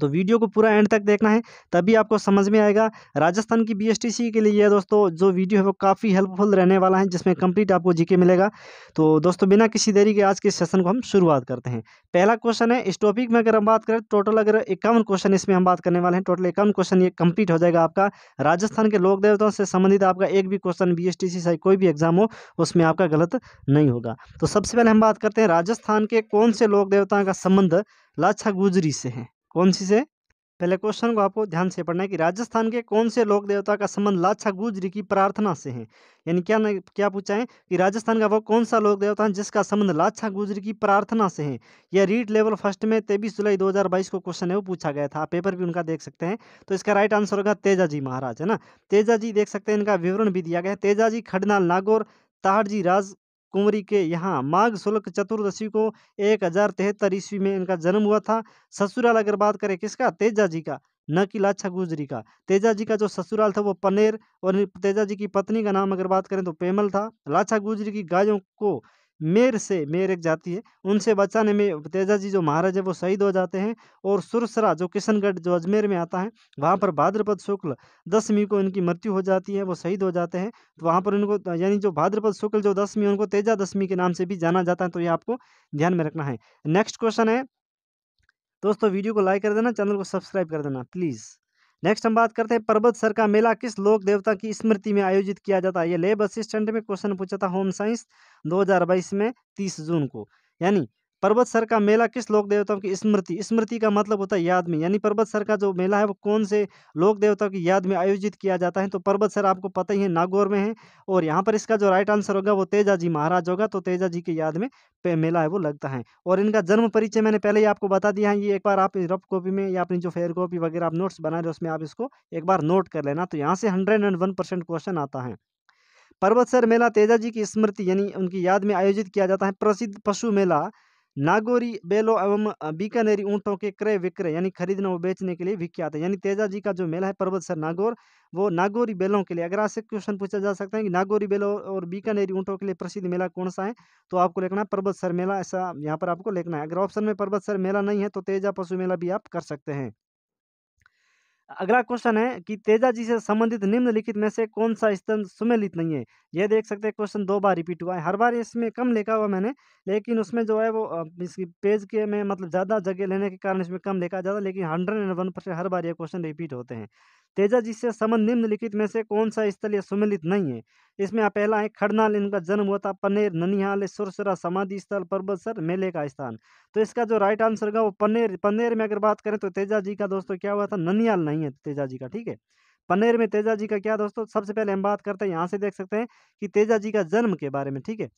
तो वीडियो को पूरा एंड तक देखना है तभी आपको समझ में आएगा राजस्थान की बीएसटीसी के लिए दोस्तों जो वीडियो है वो काफ़ी हेल्पफुल रहने वाला है जिसमें कंप्लीट आपको जीके मिलेगा तो दोस्तों बिना किसी देरी के आज के सेशन को हम शुरुआत करते हैं पहला क्वेश्चन है इस टॉपिक में अगर हम बात करें टोटल अगर इक्यावन क्वेश्चन इसमें हम बात करने वाले हैं टोटल इक्यावन क्वेश्चन ये कम्प्लीट हो जाएगा आपका राजस्थान के लोक देवताओं से संबंधित आपका एक भी क्वेश्चन बी से कोई भी एग्जाम हो उसमें आपका गलत नहीं होगा तो सबसे पहले हम बात करते हैं राजस्थान के कौन से लोक देवताओं का संबंध लाछा गुजरी से है कौन सी से पहले क्वेश्चन को आपको ध्यान से पढ़ना है कि राजस्थान के कौन से लोक देवता का संबंध लाछा गुजरी की प्रार्थना से है यानी क्या क्या पूछा है कि राजस्थान का वो कौन सा लोक देवता है जिसका संबंध लाछा गुजरी की प्रार्थना से है यह रीड लेवल फर्स्ट में तेईस जुलाई 2022 को क्वेश्चन है वो पूछा गया था पेपर भी उनका देख सकते हैं तो इसका राइट आंसर होगा तेजा जी महाराज है ना तेजा जी देख सकते हैं इनका विवरण भी दिया गया है तेजा जी खडनाल नागौर ताहर राज कुंवरी के यहाँ माघ शुल्क चतुर्दशी को एक हजार तिहत्तर ईस्वी में इनका जन्म हुआ था ससुराल अगर बात करें किसका तेजा जी का न कि लाछा गुजरी का तेजा जी का जो ससुराल था वो पनेर और तेजा जी की पत्नी का नाम अगर बात करें तो पेमल था लाछा गुजरी की गायों को मेर से मेर एक जाति है उनसे बचाने में तेजा जी जो महाराज है वो शहीद हो जाते हैं और सुरसरा जो किशनगढ़ जो अजमेर में आता है वहाँ पर भाद्रपद शुक्ल दसवीं को इनकी मृत्यु हो जाती है वो शहीद हो जाते हैं तो वहाँ पर उनको यानी जो भाद्रपद शुक्ल जो दसवीं उनको तेजा दसवीं के नाम से भी जाना जाता है तो ये आपको ध्यान में रखना है नेक्स्ट क्वेश्चन है दोस्तों वीडियो को लाइक कर देना चैनल को सब्सक्राइब कर देना प्लीज़ नेक्स्ट हम बात करते हैं पर्वत सर का मेला किस लोक देवता की स्मृति में आयोजित किया जाता है ये लेब असिस्टेंट में क्वेश्चन पूछा था होम साइंस 2022 में 30 जून को यानी पर्वत सर का मेला किस लोक देवताओं की स्मृति स्मृति का मतलब होता है याद में यानी पर्वत सर का जो मेला है वो कौन से लोक देवताओं की याद में आयोजित किया जाता है तो पर्वत सर आपको पता ही है नागौर में है और यहाँ पर इसका जो राइट आंसर होगा वो तेजा जी महाराज होगा तो तेजा जी की याद में मेला है वो लगता है और इनका जन्म परिचय मैंने पहले ही आपको बता दिया है ये एक बार आप रफ कॉपी में या अपनी जो फेयर कॉपी वगैरह आप नोट्स बना रहे उसमें आप इसको एक बार नोट कर लेना तो यहाँ से hundred and one percent question आता है पर्वत सर मेला तेजा जी की स्मृति यानी उनकी याद में आयोजित किया जाता है प्रसिद्ध पशु मेला नागौरी बेलो एवं बीकानेरी ऊँटों के क्रय विक्रय यानी खरीदने व बेचने के लिए विख्यात है यानी तेजा जी का जो मेला है पर्वत सर नागौर वो नागौरी बेलों के लिए अगर आपसे क्वेश्चन पूछा जा सकता है कि नागौरी बेलो और बीकानेरी ऊँटों के लिए प्रसिद्ध मेला कौन सा है तो आपको लिखना है पर्वत सर मेला ऐसा यहाँ पर आपको लिखना है अगर ऑप्शन में पर्वत सर मेला नहीं है तो तेजा पशु मेला भी आप कर सकते हैं अगला क्वेश्चन है कि तेजा जी से संबंधित निम्नलिखित में से कौन सा स्तंभ सुमेलित नहीं है यह देख सकते हैं क्वेश्चन दो बार रिपीट हुआ है हर बार इसमें कम लिखा हुआ मैंने लेकिन उसमें जो है वो इसकी पेज के में मतलब ज़्यादा जगह लेने के कारण इसमें कम लिखा ज़्यादा लेकिन हंड्रेड एंड वन परसेंट हर बार ये क्वेश्चन रिपीट होते हैं तेजा जी से संबंध निम्नलिखित में से कौन सा स्थल सुमिलित नहीं है इसमें पहला है खड़नाल इनका जन्म हुआ था पनेर ननिहाल सुरसरा समाधि स्थल पर्वतसर मेले का स्थान तो इसका जो राइट आंसर होगा वो पनेर पनेर में अगर बात करें तो तेजा जी का दोस्तों क्या हुआ था ननिहाल नहीं है तो तेजा जी का ठीक है पनेर में तेजा जी का क्या दोस्तों सबसे पहले हम बात करते हैं यहाँ से देख सकते हैं कि तेजा जी का जन्म के बारे में ठीक है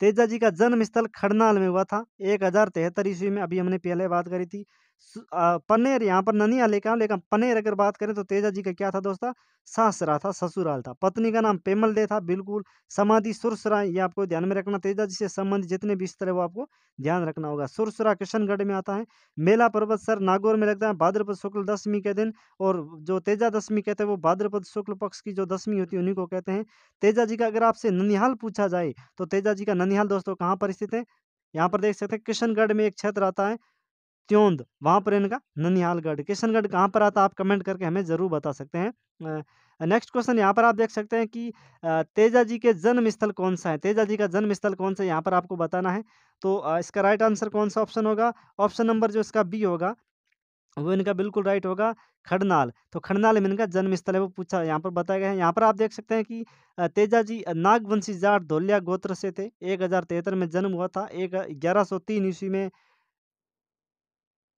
तेजा जी का जन्म स्थल खड़नाल में हुआ था एक हजार तिहत्तर ईस्वी में अभी हमने पहले बात करी थी पनेर यहाँ पर ननिया लेकर आऊँ लेकिन पनेर अगर बात करें तो तेजा जी का क्या था दोस्तों सासरा था ससुराल था पत्नी का नाम पेमल दे था बिल्कुल समाधि सुरसरा ये आपको ध्यान में रखना तेजा जी से संबंधित जितने भी स्तर है वो आपको ध्यान रखना होगा सुरसरा किशनगढ़ में आता है मेला पर्वत सर नागौर में लगता है भाद्रपद शुक्ल दशमी के दिन और जो तेजा दशमी कहते हैं वो भाद्रपद शुक्ल पक्ष की जो दशमी होती है उन्हीं को कहते हैं तेजा जी का अगर आपसे ननिहाल पूछा जाए तो तेजा जी का ननिहाल दोस्तों कहाँ पर स्थित है यहाँ पर देख सकते हैं किशनगढ़ में एक क्षेत्र आता है त्योंद वहाँ पर इनका ननिहालगढ़ किशनगढ़ कहाँ पर आता आप कमेंट करके हमें ज़रूर बता सकते हैं नेक्स्ट क्वेश्चन यहाँ पर आप देख सकते हैं कि तेजा जी के जन्म स्थल कौन सा है तेजा जी का जन्म स्थल कौन सा है यहाँ पर आपको बताना है तो इसका राइट आंसर कौन सा ऑप्शन होगा ऑप्शन नंबर जो इसका बी होगा वो इनका बिल्कुल राइट होगा खड़नाल तो खड़नाल में इनका जन्म स्थल है वो पूछा यहाँ पर बताया गया है यहाँ पर आप देख सकते हैं कि तेजा जी नागवंशी जाट धोलिया गोत्र से थे एक में जन्म हुआ था एक ग्यारह ईस्वी में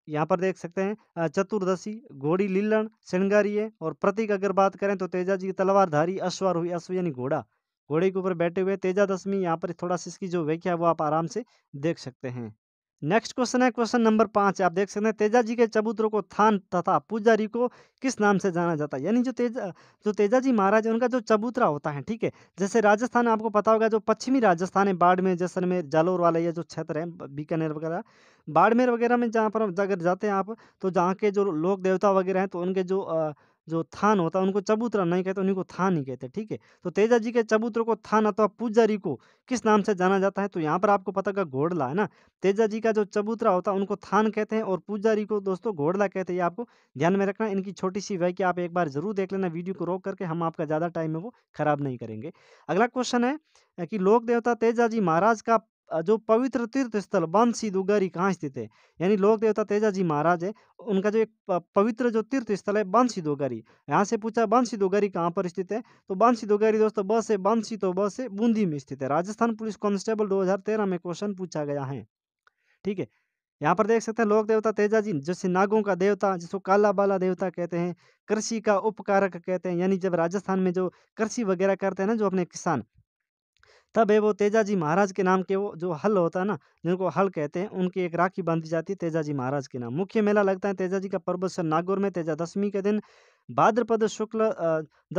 यहाँ पर देख सकते हैं चतुर्दशी घोड़ी लीलन श्रृंगारी है और प्रतीक अगर बात करें तो तेजा जी तलवारधारी अश्वर हुई अश्व यानी घोड़ा घोड़े के ऊपर बैठे हुए तेजा दशमी यहाँ पर थोड़ा सी इसकी जो व्याख्या है वो आप आराम से देख सकते हैं नेक्स्ट क्वेश्चन है क्वेश्चन नंबर पाँच आप देख सकते हैं तेजा जी के चबूतरों को थान तथा पुजारी को किस नाम से जाना जाता है यानी जो तेजा जो तेजा जी महाराज उनका जो चबूतरा होता है ठीक है जैसे राजस्थान आपको पता होगा जो पश्चिमी राजस्थान है बाड़मेर जैसलमेर जालोर वाला ये जो क्षेत्र है बीकानेर वगैरह बाड़मेर वगैरह में जहाँ पर अगर जाते हैं आप तो जहाँ के जो लोक देवता वगैरह हैं तो उनके जो आ, जो थान होता है उनको चबूतरा नहीं कहते उन्हीं को थान ही कहते हैं ठीक है तो तेजा जी के चबूतरे को थान अथवा पुजारी को किस नाम से जाना जाता है तो यहाँ पर आपको पता का घोड़ला है ना तेजा जी का जो चबूतरा होता है उनको थान कहते हैं और पुजारी को दोस्तों घोड़ला कहते हैं ये आपको ध्यान में रखना इनकी छोटी सी वाक्य आप एक बार जरूर देख लेना वीडियो को रोक करके हम आपका ज़्यादा टाइम है वो खराब नहीं करेंगे अगला क्वेश्चन है कि लोक देवता तेजाजी महाराज का जो पवित्र तीर्थ स्थल बंसी दुगरी कहाँ स्थित है यानी लोक देवता तेजाजी महाराज है उनका जो एक पवित्र जो तीर्थ स्थल है बंसी दुगरी यहाँ से पूछा बंसी दुगरी कहाँ पर स्थित है तो बंसी दुगरी दोस्तों बस है बंसी तो बस है बूंदी में स्थित है राजस्थान पुलिस कॉन्स्टेबल दो में क्वेश्चन पूछा गया है ठीक है यहाँ पर देख सकते हैं लोक देवता तेजाजी जैसे नागों का देवता जिसको काला बाला देवता कहते हैं कृषि का उपकारक कहते हैं यानी जब राजस्थान में जो कृषि वगैरह करते हैं ना जो अपने किसान तब है वो तेजाजी महाराज के नाम के वो जो हल होता है ना जिनको हल कहते हैं उनकी एक राखी बांधी जाती है तेजाजी महाराज के नाम मुख्य मेला लगता है तेजाजी का पर्व सर नागौर में तेजा दशमी के दिन भाद्रपद शुक्ल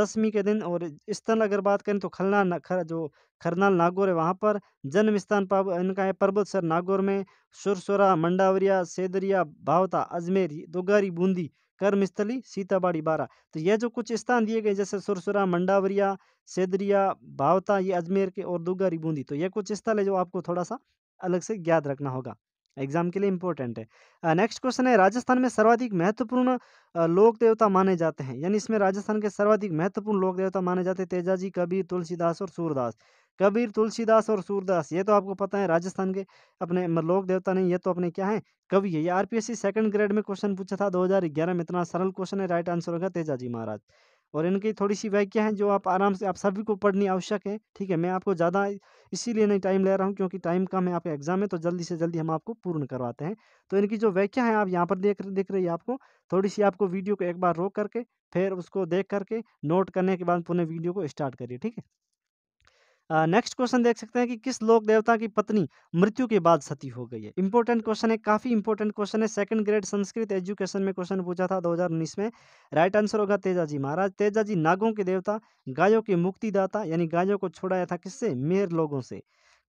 दशमी के दिन और स्थल अगर बात करें तो खलना खर जो खरनाल नागौर है वहाँ पर जन्म स्थान पर इनका है पर्वत सर नागौर में सुरसुरा मंडावरिया सेदरिया भावता अजमेर दुगारी बूंदी कर्मस्थली सीताबाड़ी बारा तो यह जो कुछ स्थान दिए गए जैसे सुरसुरा मंडावरिया सेदरिया भावता ये अजमेर के और दुगारी बूंदी तो ये कुछ स्थल है जो आपको थोड़ा सा अलग से याद रखना होगा एग्जाम के लिए इंपॉर्टेंट है नेक्स्ट क्वेश्चन है राजस्थान में सर्वाधिक महत्वपूर्ण लोक देवता माने जाते हैं यानी इसमें राजस्थान के सर्वाधिक महत्वपूर्ण लोक देवता माने जाते हैं तेजाजी कबीर तुलसीदास और सूरदास कबीर तुलसीदास और सूरदास ये तो आपको पता है राजस्थान के अपने लोक देवता नहीं ये तो अपने क्या है कवि है ये आरपीएससी सेकंड ग्रेड में क्वेश्चन पूछा था 2011 में इतना सरल क्वेश्चन है राइट आंसर होगा तेजाजी महाराज और इनकी थोड़ी सी व्याख्या है जो आप आराम से आप सभी को पढ़नी आवश्यक है ठीक है मैं आपको ज़्यादा इसीलिए नहीं टाइम ले रहा हूँ क्योंकि टाइम कम है आपके एग्जाम है तो जल्दी से जल्दी हम आपको पूर्ण करवाते हैं तो इनकी जो व्याख्या है आप यहाँ पर देख देख रही है आपको थोड़ी सी आपको वीडियो को एक बार रोक करके फिर उसको देख करके नोट करने के बाद पुनः वीडियो को स्टार्ट करिए ठीक है नेक्स्ट क्वेश्चन देख सकते हैं कि किस लोक देवता की पत्नी मृत्यु के बाद सती हो गई है इंपॉर्टेंट क्वेश्चन है काफ़ी इंपॉर्टेंट क्वेश्चन है सेकंड ग्रेड संस्कृत एजुकेशन में क्वेश्चन पूछा था 2019 में राइट आंसर होगा तेजाजी महाराज तेजाजी नागों के देवता गायों के मुक्तिदाता यानी गायों को छोड़ाया था किससे मेहर लोगों से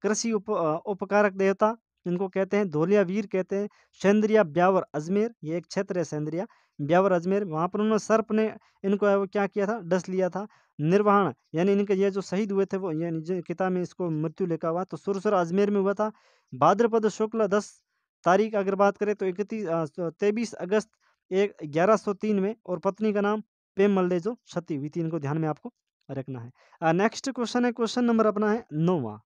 कृषि उप उपकारक देवता इनको कहते हैं धोलिया वीर कहते हैं सेंद्रिया ब्यावर अजमेर ये एक क्षेत्र है सेंद्रिया ब्यावर अजमेर वहाँ पर उन्होंने सर्प ने इनको क्या किया था डस लिया था निर्वाण यानी इनके ये जो शहीद हुए थे वो यानी किताब में इसको मृत्यु लिखा हुआ तो सुरसुर अजमेर में हुआ था भाद्रपद शुक्ल दस तारीख अगर बात करें तो इकतीस तेईस अगस्त एक ग्यारह सौ तीन में और पत्नी का नाम प्रेम मल्ले जो क्षति हुई थी इनको ध्यान में आपको रखना है नेक्स्ट क्वेश्चन है क्वेश्चन नंबर अपना है नोवा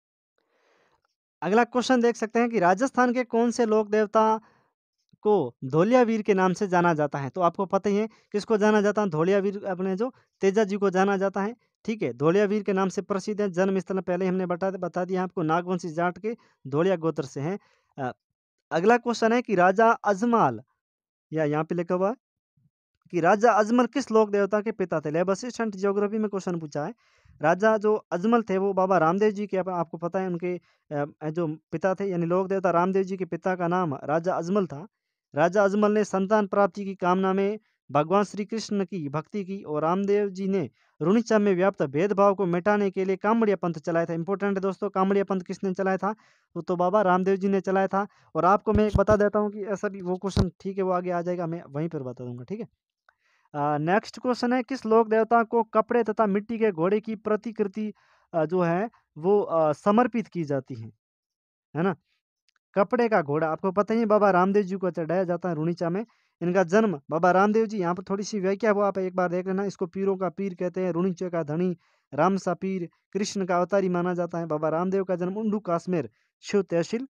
अगला क्वेश्चन देख सकते हैं कि राजस्थान के कौन से लोक देवता को धोलिया वीर के नाम से जाना जाता है तो आपको पता ही है किसको जाना जाता है धोलिया वीर अपने जो तेजा जी को जाना जाता है ठीक है धोलिया वीर के नाम से प्रसिद्ध है जन्म स्थल पहले हमने बता बता दिया आपको नागवंशी जाट के धोलिया गोत्र से हैं अगला क्वेश्चन है कि राजा अजमाल या यहाँ पे लिखा हुआ कि राजा अजमल किस लोक देवता के पिता थे लेब असिस्टेंट जियोग्राफी में क्वेश्चन पूछा है राजा जो अजमल थे वो बाबा रामदेव जी के आपको पता है उनके जो पिता थे यानी लोक देवता रामदेव जी के पिता का नाम राजा अजमल था राजा अजमल ने संतान प्राप्ति की कामना में भगवान श्री कृष्ण की भक्ति की और रामदेव जी ने रुणिचा में व्याप्त भेदभाव को मिटाने के लिए कामड़िया पंथ चलाया था इंपॉर्टेंट है दोस्तों कामड़िया पंथ किसने चलाया था वो तो बाबा रामदेव जी ने चलाया था और आपको मैं बता देता हूँ कि ऐसा भी वो क्वेश्चन ठीक है वो आगे आ जाएगा मैं वहीं पर बता दूंगा ठीक है नेक्स्ट क्वेश्चन है किस लोक देवता को कपड़े तथा मिट्टी के घोड़े की प्रतिकृति जो है वो समर्पित की जाती है है ना कपड़े का घोड़ा आपको पता ही बाबा रामदेव जी को चढ़ाया जाता है रूणीचा में इनका जन्म बाबा रामदेव जी यहाँ पर थोड़ी सी व्याख्या वो आप एक बार देख लेना इसको पीरों का पीर कहते हैं रूणीचे का धनी राम सा पीर कृष्ण का अवतारी माना जाता है बाबा रामदेव का जन्म उंडू काश्मीर शिव तहसील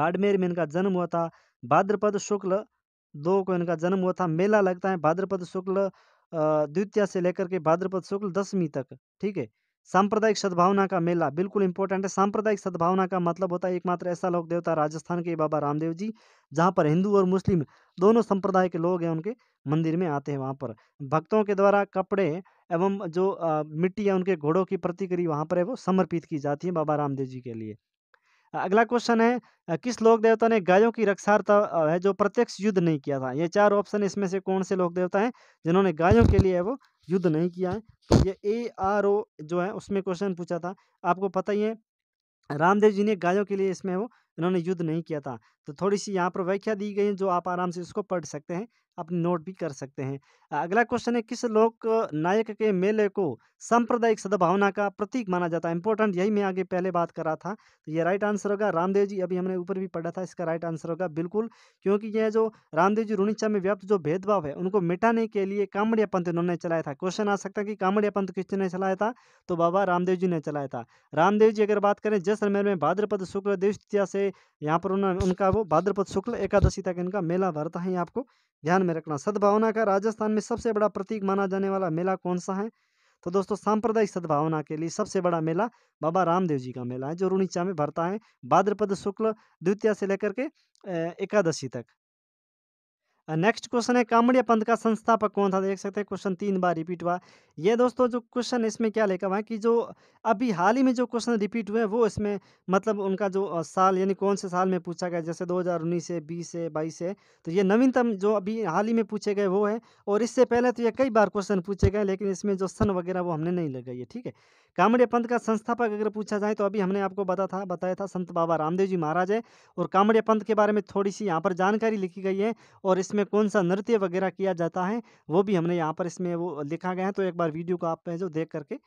बाड़मेर में इनका जन्म हुआ था भाद्रपद शुक्ल दो को इनका जन्म हुआ था मेला लगता है भाद्रपद शुक्ल द्वितीय से लेकर के भाद्रपद शुक्ल दसवीं तक ठीक है सांप्रदायिक सद्भावना का मेला बिल्कुल इंपॉर्टेंट है सांप्रदायिक सद्भावना का मतलब होता है एकमात्र ऐसा लोक देवता राजस्थान के बाबा रामदेव जी जहाँ पर हिंदू और मुस्लिम दोनों संप्रदाय के लोग हैं उनके मंदिर में आते हैं वहाँ पर भक्तों के द्वारा कपड़े एवं जो मिट्टी या उनके घोड़ों की प्रतिक्रिया वहाँ पर है वो समर्पित की जाती है बाबा रामदेव जी के लिए अगला क्वेश्चन है किस लोक देवता ने गायों की रक्षार्थ है जो प्रत्यक्ष युद्ध नहीं किया था ये चार ऑप्शन इसमें से कौन से लोक देवता हैं जिन्होंने गायों के लिए वो युद्ध नहीं किया है तो ये ए आर ओ जो है उसमें क्वेश्चन पूछा था आपको पता ही है रामदेव जी ने गायों के लिए इसमें वो इन्होंने युद्ध नहीं किया था तो थोड़ी सी यहाँ पर व्याख्या दी गई है जो आप आराम से इसको पढ़ सकते हैं आप नोट भी कर सकते हैं अगला क्वेश्चन है किस लोक नायक के मेले को सांप्रदायिक सद्भावना का प्रतीक माना जाता है इंपॉर्टेंट यही मैं आगे पहले बात कर रहा था तो ये राइट आंसर होगा रामदेव जी अभी हमने ऊपर भी पढ़ा था इसका राइट आंसर होगा बिल्कुल क्योंकि यह जो रामदेव जी रूणीचा में व्याप्त जो भेदभाव है उनको मिटाने के लिए कामड़िया पंथ इन्होंने चलाया था क्वेश्चन आ सकता है कि कामड़िया पंथ किसने चलाया था तो बाबा रामदेव जी ने चलाया था रामदेव जी अगर बात करें जैसलमेर में भाद्रपद शुक्ल द्वितीया से यहाँ पर उन्होंने उनका वो भाद्रपद शुक्ल एकादशी तक इनका मेला भरता है आपको ध्यान में रखना सद्भावना का राजस्थान में सबसे बड़ा प्रतीक माना जाने वाला मेला कौन सा है तो दोस्तों सांप्रदायिक सद्भावना के लिए सबसे बड़ा मेला बाबा रामदेव जी का मेला है जो रुणीचा में भरता है भाद्रपद शुक्ल द्वितीय से लेकर के एकादशी तक नेक्स्ट क्वेश्चन है कामड़िया पंथ का संस्थापक कौन था देख सकते हैं क्वेश्चन तीन बार रिपीट हुआ ये दोस्तों जो क्वेश्चन इसमें क्या लिखा हुआ है कि जो अभी हाल ही में जो क्वेश्चन रिपीट हुए हैं वो इसमें मतलब उनका जो साल यानी कौन से साल में पूछा गया जैसे दो हज़ार उन्नीस से बीस से बाईस से तो ये नवीनतम जो अभी हाल ही में पूछे गए वो है और इससे पहले तो ये कई बार क्वेश्चन पूछे गए लेकिन इसमें जो सन वगैरह वो हमने नहीं लगाई है ठीक है कामड़िया पंथ का संस्थापक अगर पूछा जाए तो अभी हमने आपको बता था बताया था संत बाबा रामदेव जी महाराज है और कामड़िया पंथ के बारे में थोड़ी सी यहाँ पर जानकारी लिखी गई है और इसमें इसमें कौन सा नृत्य वगैरह किया जाता है वो भी हमने यहाँ पर इसमें वो लिखा गया है तो एक बार वीडियो को आप जो देख करके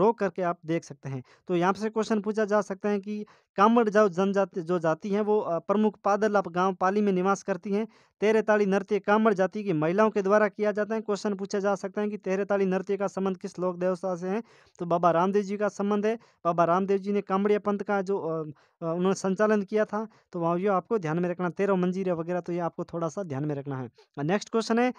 रोक करके आप देख सकते हैं तो यहाँ से क्वेश्चन पूछा जा सकता है कि कांवड़ जाओ जनजाति जो जाति हैं वो प्रमुख पादल गांव पाली में निवास करती हैं तेरेताली नृत्य कामड़ जाति की महिलाओं के द्वारा किया जाता है क्वेश्चन पूछा जा सकता है कि तेरेताली नृत्य का संबंध किस लोक देवता से है तो बाबा रामदेव जी का संबंध है बाबा रामदेव जी ने कामड़िया पंथ का जो उन्होंने संचालन किया था तो वहाँ ये आपको ध्यान में रखना तेरह मंजीरे वगैरह तो ये आपको थोड़ा सा ध्यान में रखना है नेक्स्ट क्वेश्चन है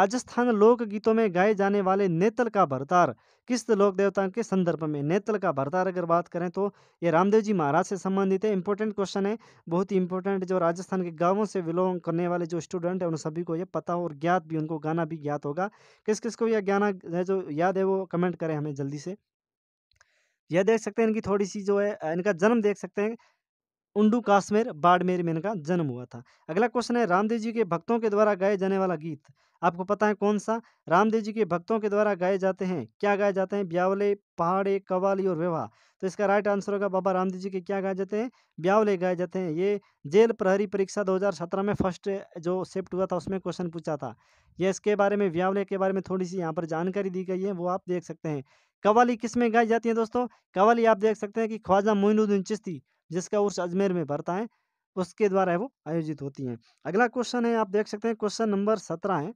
राजस्थान लोक गीतों में गाए जाने वाले नेतल का भरतार किस लोक देवता के संदर्भ में नेतल का भरतार अगर बात करें तो ये रामदेव जी महाराज से संबंधित है इंपॉर्टेंट क्वेश्चन है बहुत ही इंपॉर्टेंट जो राजस्थान के गांवों से बिलोंग करने वाले जो स्टूडेंट है उन सभी को ये पता हो और ज्ञात भी उनको गाना भी ज्ञात होगा किस किस को यह गाना जो याद है वो कमेंट करें हमें जल्दी से यह देख सकते हैं इनकी थोड़ी सी जो है इनका जन्म देख सकते हैं उंडू काश्मीर बाड़मेर में इनका जन्म हुआ था अगला क्वेश्चन है रामदेव जी के भक्तों के द्वारा गाए जाने वाला गीत आपको पता है कौन सा रामदेव जी के भक्तों के द्वारा गाए जाते हैं क्या गाए जाते हैं ब्यावले पहाड़े कवाली और विवाह तो इसका राइट आंसर होगा बाबा रामदेव जी के क्या गाए जाते हैं ब्यावले गाए जाते हैं ये जेल प्रहरी परीक्षा 2017 में फर्स्ट जो शिफ्ट हुआ था उसमें क्वेश्चन पूछा था यह इसके बारे में ब्यावले के बारे में थोड़ी सी यहाँ पर जानकारी दी गई है वो आप देख सकते हैं कवाली किस में गाई जाती है दोस्तों कवाली आप देख सकते हैं कि ख्वाजा मोइनुद्दीन चिश्ती जिसका उर्स अजमेर में भरता है उसके द्वारा है वो आयोजित होती हैं अगला क्वेश्चन है आप देख सकते हैं क्वेश्चन नंबर सत्रह है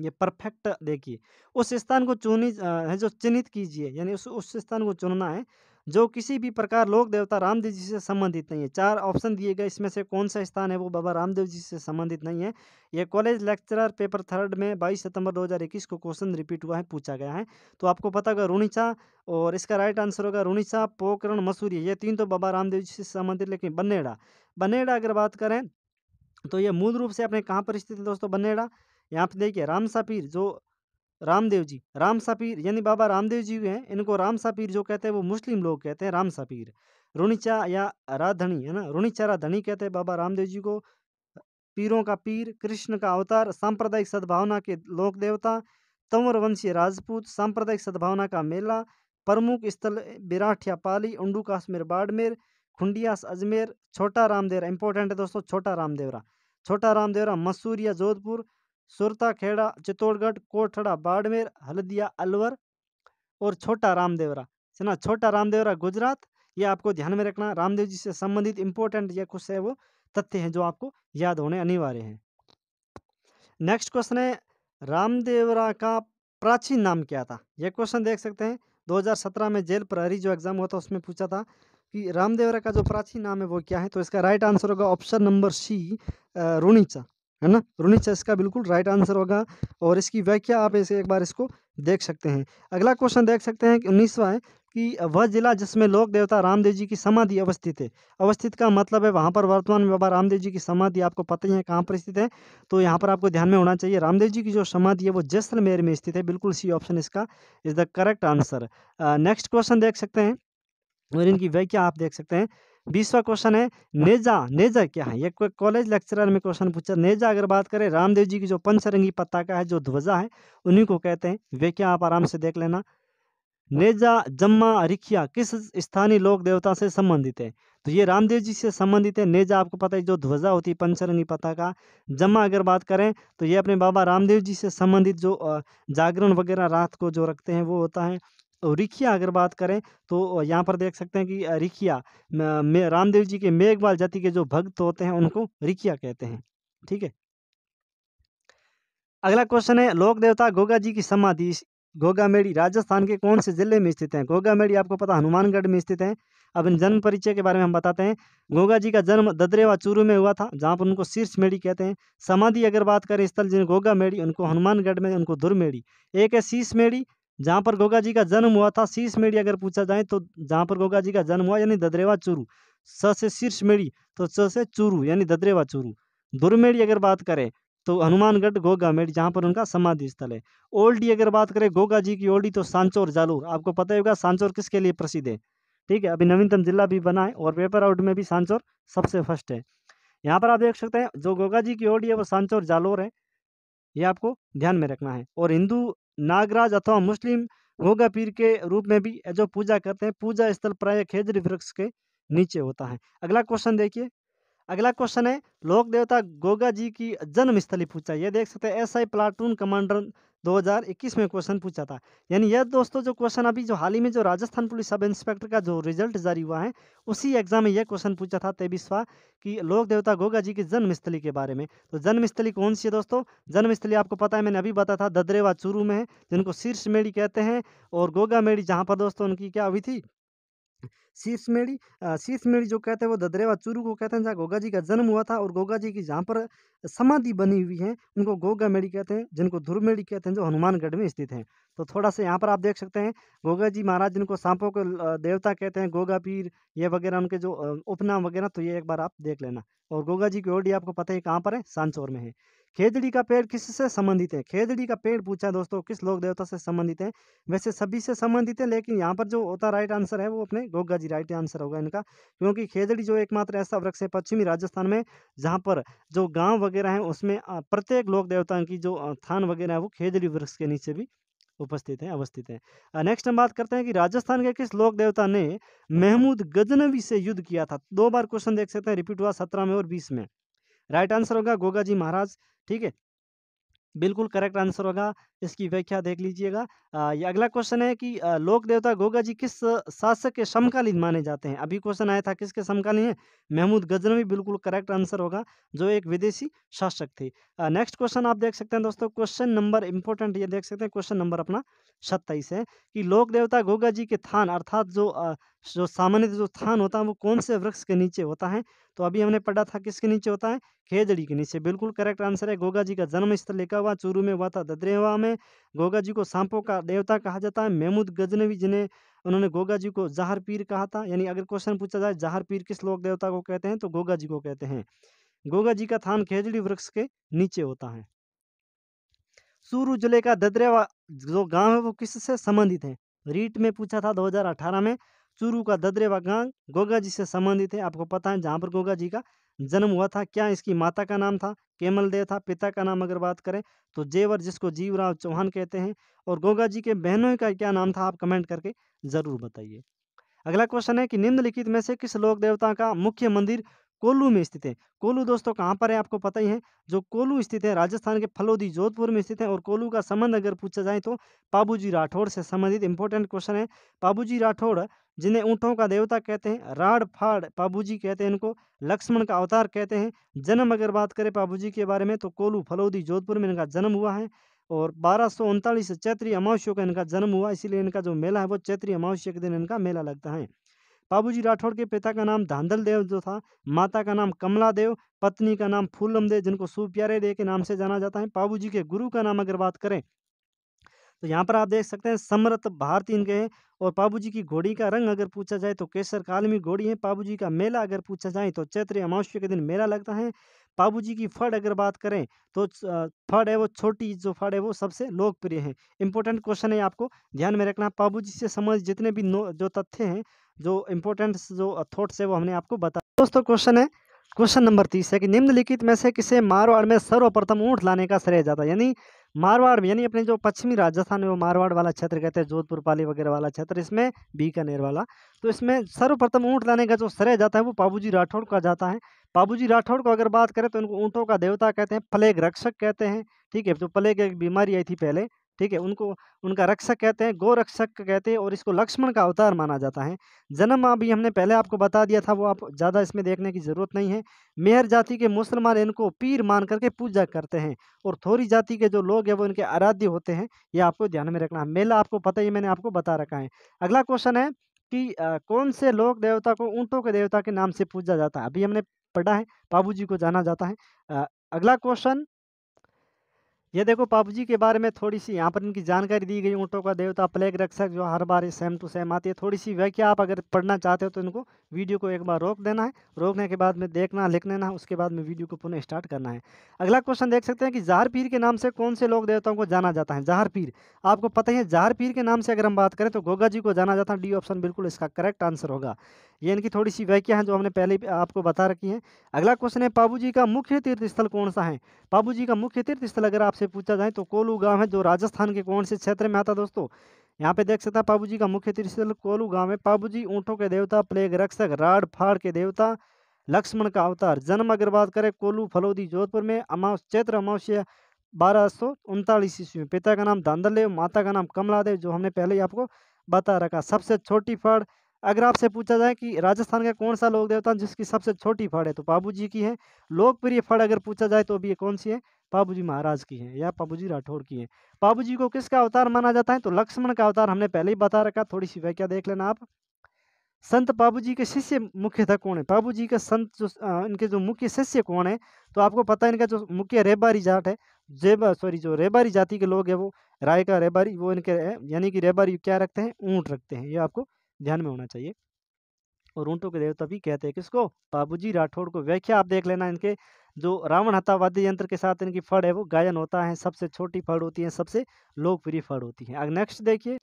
ये परफेक्ट देखिए उस स्थान को चुनी है जो चिन्हित कीजिए यानी उस उस स्थान को चुनना है जो किसी भी प्रकार लोक देवता रामदेव जी से संबंधित नहीं है चार ऑप्शन दिए गए इसमें से कौन सा स्थान है वो बाबा रामदेव जी से संबंधित नहीं है ये कॉलेज लेक्चरर पेपर थर्ड में 22 सितंबर 2021 को क्वेश्चन रिपीट हुआ है पूछा गया है तो आपको पता होगा रूणीचा और इसका राइट आंसर होगा रूणीचा पोकरण मसूरी ये तीन तो बाबा रामदेव जी से संबंधित लेकिन बनेड़ा बनेड़ा अगर बात करें तो ये मूल रूप से अपने कहाँ पर स्थित है दोस्तों बनेड़ा यहाँ पे देखिए रामसा पीर जो रामदेव जी राम सापीर यानी बाबा रामदेव जी हैं इनको राम सापीर जो कहते हैं वो मुस्लिम लोग कहते हैं राम सापीर रुणिचा या राधनी है ना रुणिचा राधनी कहते हैं बाबा रामदेव जी को पीरों का पीर कृष्ण का अवतार सांप्रदायिक सद्भावना के लोक देवता तंवर वंशी राजपूत सांप्रदायिक सद्भावना का मेला प्रमुख स्थल बिराठिया पाली उंडू काश्मीर बाड़मेर खुंडियास अजमेर छोटा रामदेवरा इंपॉर्टेंट है दोस्तों छोटा रामदेवरा छोटा रामदेवरा मसूरिया जोधपुर सुरता खेड़ा चित्तौड़गढ़ कोठड़ा बाड़मेर हल्दिया अलवर और छोटा रामदेवरा सुना छोटा रामदेवरा गुजरात ये आपको ध्यान में रखना रामदेव जी से संबंधित इंपॉर्टेंट या कुछ है वो तथ्य हैं जो आपको याद होने अनिवार्य हैं नेक्स्ट क्वेश्चन है रामदेवरा का प्राचीन नाम क्या था यह क्वेश्चन देख सकते हैं 2017 में जेल प्रहरी जो एग्जाम हुआ था उसमें पूछा था कि रामदेवरा का जो प्राचीन नाम है वो क्या है तो इसका राइट आंसर होगा ऑप्शन नंबर सी रूणीचा है ना चेस तो का बिल्कुल राइट आंसर होगा और इसकी व्याख्या आप ऐसे एक बार इसको देख सकते हैं अगला क्वेश्चन देख सकते हैं कि उन्नीसवा है कि वह जिला जिसमें लोक देवता रामदेव जी की समाधि अवस्थित है अवस्थित का मतलब है वहाँ पर वर्तमान में बाबा रामदेव जी की समाधि आपको पता ही है कहाँ पर स्थित है तो यहाँ पर आपको ध्यान में होना चाहिए रामदेव जी की जो समाधि है वो जैसलमेर में स्थित है बिल्कुल सी ऑप्शन इसका is the correct answer next question देख सकते हैं और इनकी व्याख्या आप देख सकते हैं बीसवा क्वेश्चन है नेजा नेजा क्या है ये कोई कॉलेज लेक्चरर में क्वेश्चन पूछा नेजा अगर बात करें रामदेव जी की जो पंचरंगी पताका है जो ध्वजा है उन्हीं को कहते हैं वे क्या आप आराम से देख लेना नेजा जम्मा रिखिया किस स्थानीय लोक देवता से संबंधित है तो ये रामदेव जी से संबंधित है नेजा आपको पता है जो ध्वजा होती है पंचरंगी पताका जम्मा अगर बात करें तो ये अपने बाबा रामदेव जी से संबंधित जो जागरण वगैरह रात को जो रखते हैं वो होता है तो रिखिया अगर बात करें तो यहाँ पर देख सकते हैं कि रिखिया में रामदेव जी के मेघवाल जाति के जो भक्त होते हैं उनको रिखिया कहते हैं ठीक है अगला क्वेश्चन है लोक देवता गोगा जी की समाधि गोगा मेड़ी राजस्थान के कौन से जिले में स्थित है गोगा मेड़ी आपको पता हनुमानगढ़ में स्थित है अब इन जन्म परिचय के बारे में हम बताते हैं गोगा जी का जन्म ददरेवा चूरू में हुआ था जहाँ पर उनको शीर्ष मेड़ी कहते हैं समाधि अगर बात करें स्थल जिन गोगा मेड़ी उनको हनुमानगढ़ में उनको दुर्मेड़ी एक है शीर्ष मेड़ी जहाँ पर गोगा जी का जन्म हुआ था शीर्ष मेढ़ी अगर पूछा जाए तो जहाँ पर गोगा जी का जन्म हुआ यानी ददरेवा चूरू स से शीर्ष मेढ़ी तो स से चूरू यानी ददरेवा चूरू दुर्मेढ़ी अगर बात करें तो हनुमानगढ़ गोगा मेड़ जहाँ पर उनका समाधि स्थल है ओल्डी अगर बात करें गोगा जी की ओल्डी तो सांचौर जालोर आपको पता ही होगा सांचौर किसके लिए प्रसिद्ध है ठीक है अभी नवीनतम जिला भी बना है और पेपर आउट में भी सांचौर सबसे फर्स्ट है यहाँ पर आप देख सकते हैं जो गोगा जी की ओडी है वो सांचौर जालोर है ये आपको ध्यान में रखना है और हिंदू नागराज अथवा मुस्लिम घोगा पीर के रूप में भी जो पूजा करते हैं पूजा स्थल प्राय खेजरी वृक्ष के नीचे होता है अगला क्वेश्चन देखिए अगला क्वेश्चन है लोक देवता गोगा जी की जन्म स्थली पूछा यह देख सकते हैं एसआई प्लाटून कमांडर 2021 में क्वेश्चन पूछा था यानी यह दोस्तों जो क्वेश्चन अभी जो हाल ही में जो राजस्थान पुलिस सब इंस्पेक्टर का जो रिजल्ट जारी हुआ है उसी एग्जाम में यह क्वेश्चन पूछा था तेबिसवा कि लोक देवता गोगा जी की जन्मस्थली के बारे में तो जन्मस्थली कौन सी है दोस्तों जन्मस्थली आपको पता है मैंने अभी बताया था ददरेवा चूरू में है जिनको शीर्ष मेड़ी कहते हैं और गोगा मेड़ी जहाँ पर दोस्तों उनकी क्या हुई थी शीश मेढ़ी शीश जो कहते हैं वो ददरेवा चूरू को कहते हैं जहाँ गोगा जी का जन्म हुआ था और गोगा जी की जहाँ पर समाधि बनी हुई है उनको गोगा मेढ़ी कहते हैं जिनको ध्रुव कहते हैं जो हनुमानगढ़ में स्थित हैं तो थोड़ा सा यहाँ पर आप देख सकते हैं गोगा जी महाराज जिनको सांपों के देवता कहते हैं गोगा पीर ये वगैरह उनके जो उपनाम वगैरह तो ये एक बार आप देख लेना और गोगा जी की ओडी आपको पता है कहाँ पर है सांचौर में है खेजड़ी का पेड़ किससे संबंधित है खेजड़ी का पेड़ पूछा दोस्तों किस लोक देवता से संबंधित है वैसे सभी से संबंधित है लेकिन यहाँ पर जो होता राइट आंसर है वो अपने गोगा जी राइट आंसर होगा इनका क्योंकि खेजड़ी जो एकमात्र ऐसा वृक्ष है पश्चिमी राजस्थान में जहाँ पर जो गाँव वगैरह है उसमें प्रत्येक लोक देवता की जो स्थान वगैरह है वो खेजड़ी वृक्ष के नीचे भी उपस्थित है अवस्थित है नेक्स्ट हम बात करते हैं कि राजस्थान के किस लोक देवता ने महमूद गजनवी से युद्ध किया था दो बार क्वेश्चन देख सकते हैं रिपीट हुआ सत्रह में और बीस में राइट आंसर होगा गोगा जी महाराज ठीक है बिल्कुल करेक्ट आंसर होगा इसकी व्याख्या देख लीजिएगा ये अगला क्वेश्चन है कि लोक देवता गोगा जी किस शासक के समकालीन माने जाते हैं अभी क्वेश्चन आया था किसके समकालीन है महमूद गजनवी बिल्कुल करेक्ट आंसर होगा जो एक विदेशी शासक थे नेक्स्ट क्वेश्चन आप देख सकते हैं दोस्तों क्वेश्चन नंबर इंपॉर्टेंट ये देख सकते हैं क्वेश्चन नंबर अपना सत्ताईस है कि लोक देवता गोगा जी के थान अर्थात जो जो सामान्य जो थान होता है वो कौन से वृक्ष के नीचे होता है तो अभी हमने पढ़ा था किसके नीचे होता है खेजड़ी के नीचे बिल्कुल करेक्ट आंसर है गोगा जी का जन्म स्थल लिखा हुआ चूरू में हुआ था ददरेवा में गोगा जी को सांपों का देवता कहा जाता है महमूद गजनवी जिन्हें उन्होंने गोगा जी को जहर पीर कहा था यानी अगर क्वेश्चन पूछा जाए जहर पीर किस लोक देवता को कहते हैं तो गोगा जी को कहते हैं गोगा जी का थान खेजड़ी वृक्ष के नीचे होता है चूरू जिले का ददरेवा जो गाँव है वो किससे संबंधित है रीट में पूछा था दो में चूरू का ददरेवा गांव गोगा जी से संबंधित है आपको पता है जहाँ पर गोगा जी का जन्म हुआ था क्या इसकी माता का नाम था केमल देव था पिता का नाम अगर बात करें तो जेवर जिसको जीवराव चौहान कहते हैं और गोगा जी के बहनों का क्या नाम था आप कमेंट करके ज़रूर बताइए अगला क्वेश्चन है कि निम्नलिखित में से किस लोक देवता का मुख्य मंदिर कोल्लू में स्थित है कोल्लू दोस्तों कहाँ पर है आपको पता ही है जो कोल्लू स्थित है राजस्थान के फलोदी जोधपुर में स्थित है और कोल्लू का संबंध अगर पूछा जाए तो बाबूजी राठौड़ से संबंधित इंपॉर्टेंट क्वेश्चन है बाबूजी राठौड़ जिन्हें ऊँटों का देवता कहते हैं राड फाड़ पाबूजी कहते हैं इनको लक्ष्मण का अवतार कहते हैं जन्म अगर बात करें बाबूजी के बारे में तो कोलू फलौदी जोधपुर में इनका जन्म हुआ है और बारह सौ उनतालीस चैत्री अमावस्या का इनका जन्म हुआ इसीलिए इनका जो मेला है वो चैत्री अमावस्या के दिन इनका मेला लगता है बाबूजी राठौड़ के पिता का नाम धांधल देव जो था माता का नाम कमला देव पत्नी का नाम फूलम देव जिनको सुप्यारे देव के नाम से जाना जाता है बाबूजी के गुरु का नाम अगर बात करें तो यहाँ पर आप देख सकते हैं समरथ भारती इनके हैं और बाबूजी की घोड़ी का रंग अगर पूछा जाए तो केसर काल में घोड़ी है बाबूजी का मेला अगर पूछा जाए तो चैत्र अमावस्या के दिन मेला लगता है बाबूजी की फड़ अगर बात करें तो फड़ है वो छोटी जो फड़ है वो सबसे लोकप्रिय है इंपॉर्टेंट क्वेश्चन है आपको ध्यान में रखना बाबूजी से समझ जितने भी जो तथ्य हैं जो इम्पोर्टेंट जो थॉट्स है वो हमने आपको बताया दोस्तों क्वेश्चन है क्वेश्चन नंबर तीस है कि निम्नलिखित में से किसे मारवाड़ में सर्वप्रथम ऊँट लाने का श्रेय जाता है यानी मारवाड़ में यानी अपने जो पश्चिमी राजस्थान में वो मारवाड़ वाला क्षेत्र कहते हैं जोधपुर पाली वगैरह वाला क्षेत्र इसमें बीकानेर वाला तो इसमें सर्वप्रथम ऊँट लाने का जो श्रेय जाता है वो बाबूजी राठौड़ का जाता है बाबूजी राठौड़ को अगर बात करें तो उनको ऊँटों का देवता कहते हैं प्लेग रक्षक कहते हैं ठीक है जो तो प्लेग एक बीमारी आई थी पहले ठीक है उनको उनका रक्षक कहते हैं रक्षक कहते हैं और इसको लक्ष्मण का अवतार माना जाता है जन्म अभी हमने पहले आपको बता दिया था वो आप ज़्यादा इसमें देखने की ज़रूरत नहीं है मेहर जाति के मुसलमान इनको पीर मान करके पूजा करते हैं और थोड़ी जाति के जो लोग हैं वो इनके आराध्य होते हैं ये आपको ध्यान में रखना है मेला आपको पता ही मैंने आपको बता रखा है अगला क्वेश्चन है कि आ, कौन से लोक देवता को ऊँटों के देवता के नाम से पूजा जाता है अभी हमने पढ़ा है बाबू को जाना जाता है अगला क्वेश्चन ये देखो पबजी के बारे में थोड़ी सी यहाँ पर इनकी जानकारी दी गई ऊँटों का देवता प्लेग रक्षक जो हर बार सेम टू सेम आती है थोड़ी सी व्याख्या आप अगर पढ़ना चाहते हो तो इनको वीडियो को एक बार रोक देना है रोकने के बाद में देखना लिख लेना उसके बाद में वीडियो को पुनः स्टार्ट करना है अगला क्वेश्चन देख सकते हैं कि जहर पीर के नाम से कौन से लोग देवताओं को जाना जाता है जहर पीर आपको पता ही है जहर पीर के नाम से अगर हम बात करें तो गोगा जी को जाना जाता है डी ऑप्शन बिल्कुल इसका करेक्ट आंसर होगा ये इनकी थोड़ी सी व्याख्या है जो हमने पहले आपको बता रखी है अगला क्वेश्चन है पाबू जी का मुख्य तीर्थ स्थल कौन सा है पाबू जी का मुख्य तीर्थ स्थल अगर आप आपसे पूछा जाए तो कोलू गांव है जो राजस्थान के कौन से क्षेत्र में आता दोस्तों यहाँ पे देख सकते है पाबू का मुख्य त्रिशूल कोलू गांव है पाबू जी ऊँटों के देवता प्लेग रक्षक राड फाड़ के देवता लक्ष्मण का अवतार जन्म अगर बात करें कोलू फलोदी जोधपुर में अमावस चैत्र अमावस्या बारह सौ उनतालीस ईस्वी में पिता का नाम देव माता का नाम कमलादेव जो हमने पहले ही आपको बता रखा सबसे छोटी फाड़ अगर आपसे पूछा जाए कि राजस्थान का कौन सा लोक देवता जिसकी सबसे छोटी फड़ है तो बाबू जी की है लोकप्रिय फाड़ अगर पूछा जाए तो अभी ये कौन सी है बाबूजी महाराज की हैं या बाबूजी राठौर की हैं बाबूजी को किसका अवतार माना जाता है तो लक्ष्मण का अवतार हमने पहले ही बता रखा थोड़ी सी व्याख्या देख लेना आप संत बाबूजी के शिष्य मुख्यतः कौन है बाबूजी का संत जो इनके जो मुख्य शिष्य कौन है तो आपको पता है इनका जो मुख्य रेबारी जाट है जेबा सॉरी जो रेबारी जाति के लोग है वो राय का रेबारी वो इनके यानी कि रेबारी क्या रखते हैं ऊँट रखते हैं ये आपको ध्यान में होना चाहिए और ऊँटों के देवता भी कहते हैं किसको बाबूजी राठौड़ को व्याख्या आप देख लेना इनके जो रावण हता वाद्य यंत्र के साथ इनकी फड़ है वो गायन होता है सबसे छोटी फड़ होती है सबसे लोकप्रिय फड़ होती है अगर नेक्स्ट देखिए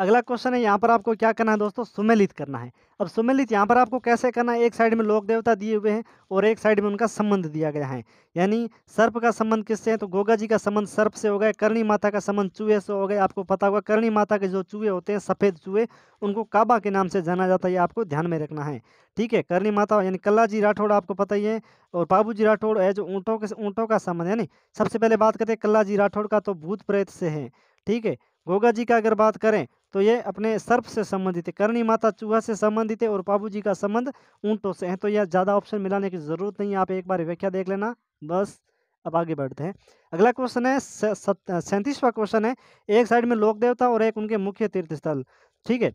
अगला क्वेश्चन है यहाँ पर आपको क्या करना है दोस्तों सुमेलित करना है अब सुमेलित यहाँ पर आपको कैसे करना है एक साइड में लोक देवता दिए हुए हैं और एक साइड में उनका संबंध दिया गया है यानी सर्प का संबंध किससे है तो गोगा जी का संबंध सर्प से हो गया करणी माता का संबंध चूहे से हो गया आपको पता होगा करणी माता के जो चूहे होते हैं सफ़ेद चूहे उनको काबा के नाम से जाना जाता है ये आपको ध्यान में रखना है ठीक है करणी माता यानी कल्ला जी राठौड़ आपको पता ही है और बाबू जी राठौड़ है जो ऊँटों के ऊँटों का संबंध यानी सबसे पहले बात करते हैं कल्ला जी राठौड़ का तो भूत प्रेत से है ठीक है गोगा जी का अगर बात करें तो ये अपने सर्प से संबंधित है करणी माता चूहा से संबंधित है और बाबू जी का संबंध ऊँटों से है तो यह ज़्यादा ऑप्शन मिलाने की ज़रूरत नहीं है आप एक बार व्याख्या देख लेना बस अब आगे बढ़ते हैं अगला क्वेश्चन है सैंतीसवा क्वेश्चन है एक साइड में लोक देवता और एक उनके मुख्य तीर्थ स्थल ठीक है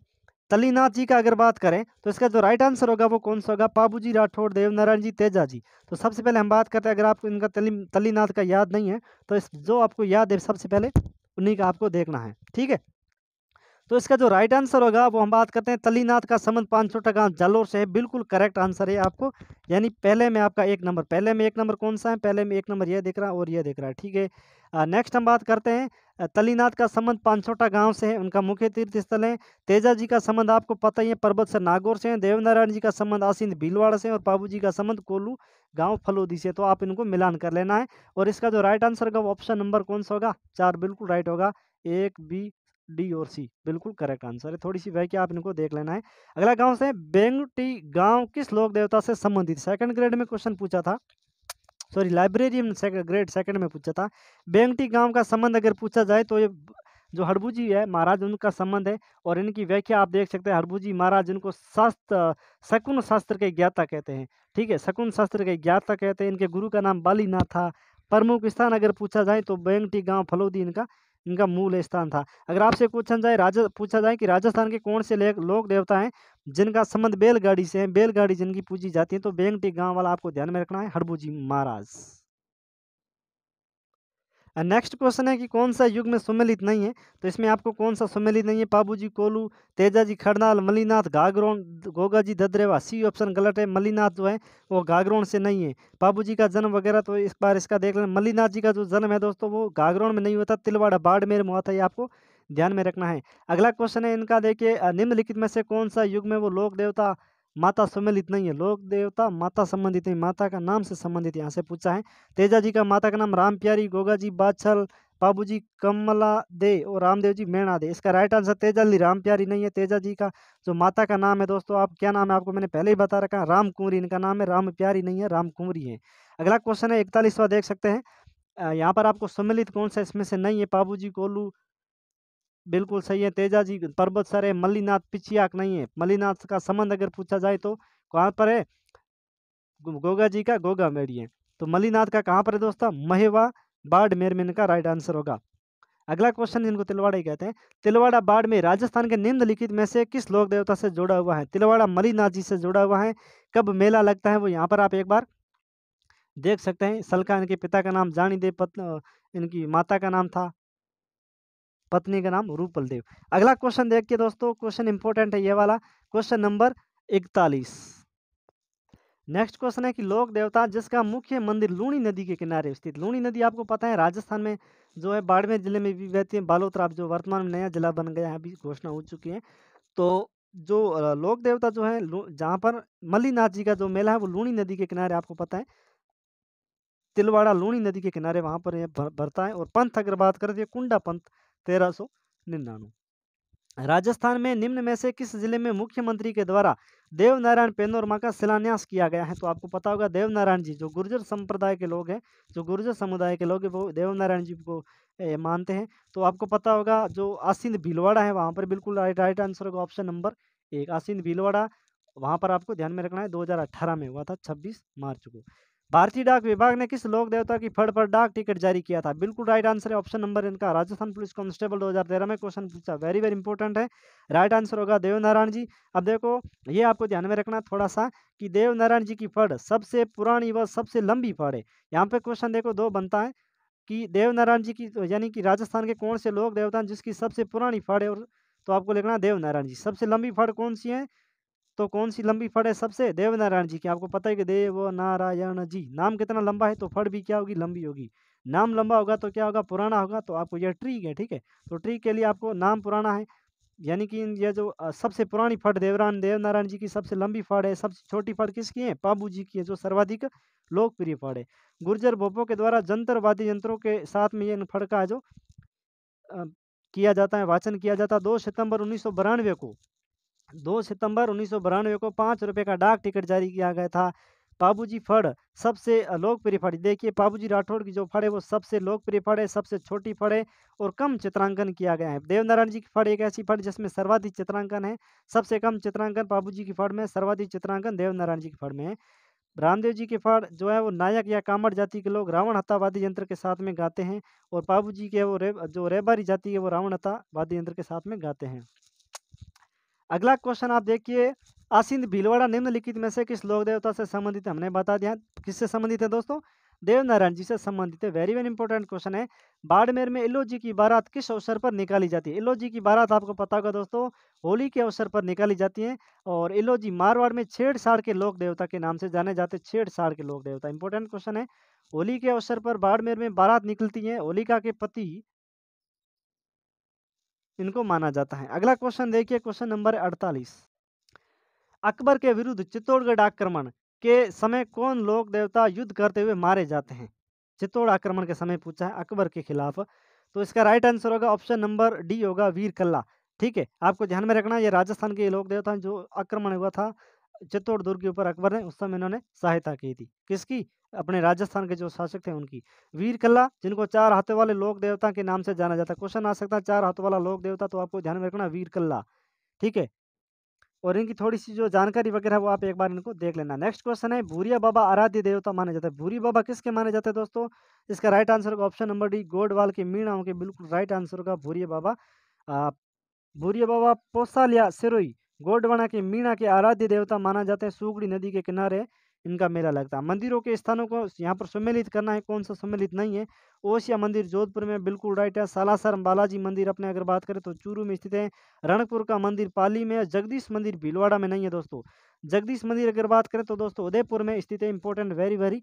तलीनाथ जी का अगर बात करें तो इसका जो राइट आंसर होगा वो कौन सा होगा बाबूजी राठौड़ देवनारायण जी तेजा जी तो सबसे पहले हम बात करते हैं अगर आपको इनका तली तलीनाथ का याद नहीं है तो इस जो आपको याद है सबसे पहले उन्हीं का आपको देखना है ठीक है तो इसका जो राइट आंसर होगा वो हम बात करते हैं तलीनाथ का संबंध पाँच सौ टका जालोर से है बिल्कुल करेक्ट आंसर है आपको यानी पहले में आपका एक नंबर पहले में एक नंबर कौन सा है पहले में एक नंबर यह देख रहा है और यह देख रहा है ठीक है नेक्स्ट हम बात करते हैं तलीनाथ का संबंध छोटा गांव से है उनका मुख्य तीर्थ स्थल है तेजा जी का संबंध आपको पता ही है पर्वत से नागौर से है देवनारायण जी का संबंध आसिंद भीलवाड़ा से और बाबू जी का संबंध कोलू गांव फलोदी से तो आप इनको मिलान कर लेना है और इसका जो राइट आंसर होगा वो ऑप्शन नंबर कौन सा होगा चार बिल्कुल राइट होगा एक बी डी और सी बिल्कुल करेक्ट आंसर है थोड़ी सी वह क्या आप इनको देख लेना है अगला गांव से बेंगटी गांव किस लोक देवता से संबंधित सेकंड ग्रेड में क्वेश्चन पूछा था सॉरी लाइब्रेरी ग्रेड सेकंड में पूछा था बेंगटी गांव का संबंध अगर पूछा जाए तो ये जो हड़बू जी है महाराज उनका संबंध है और इनकी व्याख्या आप देख सकते हैं हड़बू जी महाराज इनको शास्त्र शकुन शास्त्र के ज्ञाता कहते हैं ठीक है शकुन शास्त्र के ज्ञाता कहते हैं इनके गुरु का नाम बालीनाथ था प्रमुख स्थान अगर पूछा जाए तो बेंगटी गांव फलोदी इनका इनका मूल स्थान था अगर आपसे पूछा जाए राज पूछा जाए कि राजस्थान के कौन से लोक देवता हैं जिनका संबंध बैलगाड़ी से है बैलगाड़ी जिनकी पूजी जाती है तो बेंगटी गाँव वाला आपको ध्यान में रखना है हरबूजी महाराज नेक्स्ट क्वेश्चन है कि कौन सा युग में सुमेलित नहीं है तो इसमें आपको कौन सा सुमेलित नहीं है बाबू जी कोलू तेजा जी खड़नाल मलिनाथ घाघरोन गोगा जी ददरेवा सी ऑप्शन गलत है मलिनाथ जो है वो घाघरोन से नहीं है बाबू जी का जन्म वगैरह तो इस बार इसका देख लें मलिनाथ जी का जो जन्म है दोस्तों वो घाघरोन में नहीं होता तिलवाड़ा बाड़मेर में हुआ था ये आपको ध्यान में रखना है अगला क्वेश्चन है इनका देखिए निम्नलिखित में से कौन सा युग में वो लोक देवता माता सम्मिलित नहीं है लोक देवता माता संबंधित नहीं माता का नाम से संबंधित यहाँ से पूछा है तेजा जी का माता का नाम राम प्यारी गोगा जी बाछल बाबू जी कमला दे और रामदेव जी मेणा दे इसका राइट आंसर तेजा जी राम प्यारी नहीं है तेजा जी का जो माता का नाम है दोस्तों आप क्या नाम है आपको मैंने पहले ही बता रखा है राम कुंवरी इनका नाम है राम प्यारी नहीं है राम कुंवरी है अगला क्वेश्चन है इकतालीसवा देख सकते हैं यहाँ पर आपको सम्मिलित कौन सा इसमें से नहीं है बाबू जी गोलू बिल्कुल सही है तेजा जी पर्वत सर है मल्लीनाथ पिछियाक नहीं है मल्लीनाथ का संबंध अगर पूछा जाए तो कहाँ पर है गोगा जी का गोगा मेड़ी है तो मल्लीनाथ का कहाँ पर है दोस्तों महेवा बाड़मेर में इनका राइट आंसर होगा अगला क्वेश्चन इनको तिलवाड़ा ही कहते हैं तिलवाड़ा में राजस्थान के निम्नलिखित में से किस लोक देवता से जुड़ा हुआ है तिलवाड़ा मलिनाथ जी से जुड़ा हुआ है कब मेला लगता है वो यहाँ पर आप एक बार देख सकते हैं सलका इनके पिता का नाम जानी देव पत्न इनकी माता का नाम था पत्नी का नाम रूपल देव अगला क्वेश्चन देखिए दोस्तों क्वेश्चन इंपॉर्टेंट है ये वाला क्वेश्चन नंबर इकतालीस नेक्स्ट क्वेश्चन है कि लोक देवता जिसका मुख्य मंदिर लूणी नदी के किनारे स्थित लूणी नदी आपको पता है राजस्थान में जो है बाड़मेर जिले में भी बहती है बालोतर जो वर्तमान में नया जिला बन गया है अभी घोषणा हो चुकी है तो जो लोक देवता जो है जहाँ पर मल्लीनाथ जी का जो मेला है वो लूणी नदी के किनारे आपको पता है तिलवाड़ा लूणी नदी के किनारे वहाँ पर यह भरता है और पंथ अगर बात कर दिए तो कुंडा पंथ तेरह सौ निन्यानवे राजस्थान में निम्न में से किस जिले में मुख्यमंत्री के द्वारा देवनारायण पेनोरमा का शिलान्यास किया गया है तो आपको पता होगा देवनारायण जी जो गुर्जर संप्रदाय के लोग हैं जो गुर्जर समुदाय के लोग हैं वो देवनारायण जी को मानते हैं तो आपको पता होगा जो आसिंद भीलवाड़ा है वहाँ पर बिल्कुल राइट राइट आंसर होगा ऑप्शन नंबर एक आसिंद भीलवाड़ा वहाँ पर आपको ध्यान में रखना है दो में हुआ था छब्बीस मार्च को भारतीय डाक विभाग ने किस लोक देवता की फड़ पर डाक टिकट जारी किया था बिल्कुल राइट आंसर है ऑप्शन नंबर इनका राजस्थान पुलिस कांस्टेबल 2013 में क्वेश्चन पूछा वेरी वेरी इंपॉर्टेंट है राइट आंसर होगा देव नारायण जी अब देखो ये आपको ध्यान में रखना थोड़ा सा कि देव नारायण जी की फड़ सबसे पुरानी व सबसे लंबी फड़ है यहाँ पे क्वेश्चन देखो दो बनता है कि देव नारायण जी की यानी कि राजस्थान के कौन से लोक देवता जिसकी सबसे पुरानी फड़ है और तो आपको लिखना देव नारायण जी सबसे लंबी फड़ कौन सी है तो कौन सी लंबी फड़ है सबसे देवनारायण जी की आपको पता है कि देव नारायण जी नाम कितना लंबा है तो फड़ भी क्या होगी लंबी होगी नाम लंबा होगा तो क्या होगा पुराना होगा तो आपको यह ट्री है ठीक है तो ट्री के लिए आपको नाम पुराना है यानी कि यह जो सबसे पुरानी फड़ देवरान देवनारायण जी की सबसे लंबी फड़ है सबसे छोटी फड़ किसकी है पाबू जी की है जो सर्वाधिक लोकप्रिय फड़ है गुर्जर भोपो के द्वारा जंतर यंत्रों के साथ में ये फड़ का जो आ, किया जाता है वाचन किया जाता है दो सितंबर उन्नीस को दो सितंबर उन्नीस को पाँच रुपये का डाक टिकट जारी किया गया था बाबूजी फड़ सबसे लोकप्रिय फड़ देखिए बाबूजी राठौड़ की जो फड़ है वो सबसे लोकप्रिय फड़ है सबसे छोटी फड़ है और कम चित्रांकन किया गया है देवनारायण जी की फड़ एक ऐसी फड़ जिसमें सर्वाधिक चित्रांकन है सबसे कम चित्रांकन बाबूजी की फड़ में सर्वाधिक चित्रांकन देवनारायण जी की फड़ में है रामदेव जी के फड़ जो है वो नायक या कामड़ जाति के लोग रावण हत्ता वाद्य यंत्र के साथ में गाते हैं और बाबू जी के वो रे जो रेबारी जाति है वो रावण हत्ता वाद्य यंत्र के साथ में गाते हैं अगला क्वेश्चन आप देखिए असिंध भीलवाड़ा निम्नलिखित में से किस लोक देवता से संबंधित हमने बता दिया किससे संबंधित है दोस्तों देवनारायण जी से संबंधित है वेरी वेरी इंपॉर्टेंट क्वेश्चन है बाड़मेर में इलो जी की बारात किस अवसर पर निकाली जाती है इलो जी की बारात आपको पता होगा दोस्तों होली के अवसर पर निकाली जाती है और इलो जी मारवाड़ में छेड़छाड़ के लोक देवता के नाम से जाने जाते छेड़छाड़ के लोक देवता इंपॉर्टेंट क्वेश्चन है होली के अवसर पर बाड़मेर में बारात निकलती है होलिका के पति इनको माना जाता है अगला क्वेश्चन देखिए क्वेश्चन नंबर अड़तालीस अकबर के विरुद्ध चित्तौड़गढ़ आक्रमण के समय कौन लोक देवता युद्ध करते हुए मारे जाते हैं चित्तौड़ आक्रमण के समय पूछा है अकबर के खिलाफ तो इसका राइट आंसर होगा ऑप्शन नंबर डी होगा वीर कल्ला ठीक है आपको ध्यान में रखना ये राजस्थान के लोक देवता जो आक्रमण हुआ था चित्तौड़ दुर्ग के ऊपर अकबर ने उस समय इन्होंने सहायता की थी किसकी अपने राजस्थान के जो शासक थे उनकी वीर कला जिनको चार हाथों वाले लोक देवता के नाम से जाना जाता है क्वेश्चन आ सकता है चार हाथों वाला लोक देवता तो आपको ध्यान में रखना वीर कला ठीक है और इनकी थोड़ी सी जो जानकारी वगैरह वो आप एक बार इनको देख लेना नेक्स्ट क्वेश्चन है भूरिया बाबा आराध्य देवता माने जाता है भूरी बाबा किसके माने जाते हैं दोस्तों इसका राइट आंसर होगा ऑप्शन नंबर डी गोडवाल के मीणाओं के बिल्कुल राइट आंसर होगा भूरिया बाबा भूरिया बाबा पोसालिया सिरोई गोडवाना के मीणा के आराध्य देवता माना जाते हैं सुगड़ी नदी के किनारे इनका मेला लगता है मंदिरों के स्थानों को यहाँ पर सम्मिलित करना है कौन सा सम्मिलित नहीं है ओसिया मंदिर जोधपुर में बिल्कुल राइट है सालासर बालाजी मंदिर अपने अगर बात करें तो चूरू में स्थित है रणकपुर का मंदिर पाली में जगदीश मंदिर भीलवाड़ा में नहीं है दोस्तों जगदीश मंदिर अगर बात करें तो दोस्तों उदयपुर में स्थित है इंपॉर्टेंट वेरी वेरी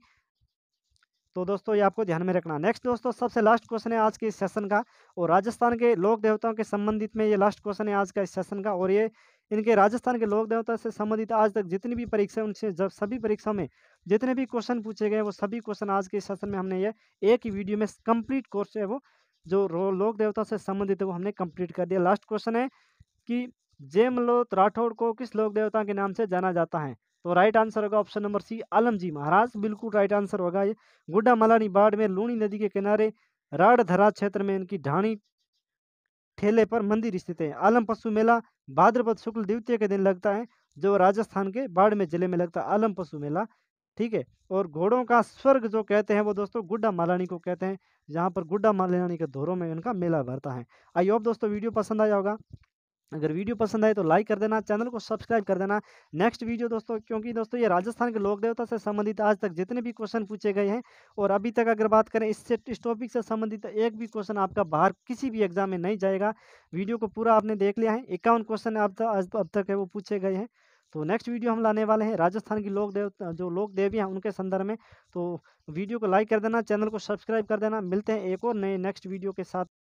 तो दोस्तों ये आपको ध्यान में रखना नेक्स्ट दोस्तों सबसे लास्ट क्वेश्चन है आज के इस सेशन का और राजस्थान के लोक देवताओं के संबंधित में ये लास्ट क्वेश्चन है आज का इस सेशन का और ये इनके राजस्थान के लोक देवता से संबंधित आज तक जितनी भी परीक्षा उनसे जब सभी परीक्षाओं में जितने भी क्वेश्चन पूछे गए वो सभी क्वेश्चन आज के सेशन में हमने ये एक ही वीडियो में कंप्लीट कोर्स है वो जो लोक देवता से संबंधित है वो हमने कंप्लीट कर दिया लास्ट क्वेश्चन है कि जयमलोत राठौड़ को किस लोक देवता के नाम से जाना जाता है तो राइट आंसर होगा option number C Alam ji Maharaj बिल्कुल राइट आंसर होगा ये गुड्डा मलानी बाड़ में लूणी नदी के किनारे राड़धरा क्षेत्र में इनकी ढाणी ठेले पर मंदिर स्थित है आलम पशु मेला भाद्रपद शुक्ल द्वितीय के दिन लगता है जो राजस्थान के बाड़मेर जिले में लगता है आलम पशु मेला ठीक है और घोड़ों का स्वर्ग जो कहते हैं वो दोस्तों गुड्डा मालानी को कहते हैं जहाँ पर गुड्डा मालानी के धोरों में इनका मेला भरता है आई होप दोस्तों वीडियो पसंद आया होगा अगर वीडियो पसंद आए तो लाइक कर देना चैनल को सब्सक्राइब कर देना नेक्स्ट वीडियो दोस्तों क्योंकि दोस्तों ये राजस्थान के लोक देवता से संबंधित आज तक जितने भी क्वेश्चन पूछे गए हैं और अभी तक अगर बात करें इससे इस टॉपिक से संबंधित एक भी क्वेश्चन आपका बाहर किसी भी एग्जाम में नहीं जाएगा वीडियो को पूरा आपने देख लिया है इक्यावन क्वेश्चन अब तक अब तक है वो पूछे गए हैं तो नेक्स्ट वीडियो हम लाने वाले हैं राजस्थान की लोक देव जो लोक देवी हैं उनके संदर्भ में तो वीडियो को लाइक कर देना चैनल को सब्सक्राइब कर देना मिलते हैं एक और नए नेक्स्ट वीडियो के साथ